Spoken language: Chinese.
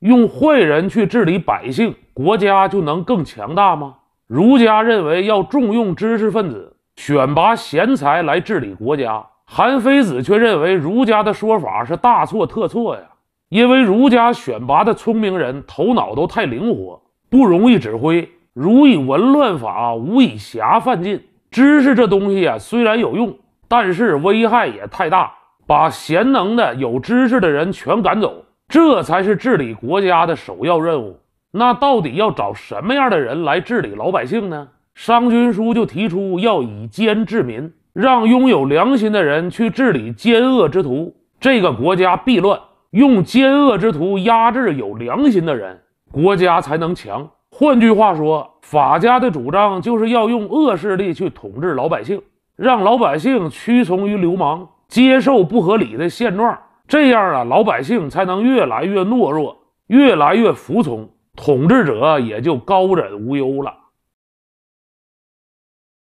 用坏人去治理百姓，国家就能更强大吗？儒家认为要重用知识分子，选拔贤才来治理国家。韩非子却认为儒家的说法是大错特错呀，因为儒家选拔的聪明人头脑都太灵活，不容易指挥。儒以文乱法，无以侠犯禁。知识这东西啊，虽然有用，但是危害也太大，把贤能的有知识的人全赶走。这才是治理国家的首要任务。那到底要找什么样的人来治理老百姓呢？商君书就提出要以奸治民，让拥有良心的人去治理奸恶之徒，这个国家必乱；用奸恶之徒压制有良心的人，国家才能强。换句话说，法家的主张就是要用恶势力去统治老百姓，让老百姓屈从于流氓，接受不合理的现状。这样啊，老百姓才能越来越懦弱，越来越服从，统治者也就高枕无忧了。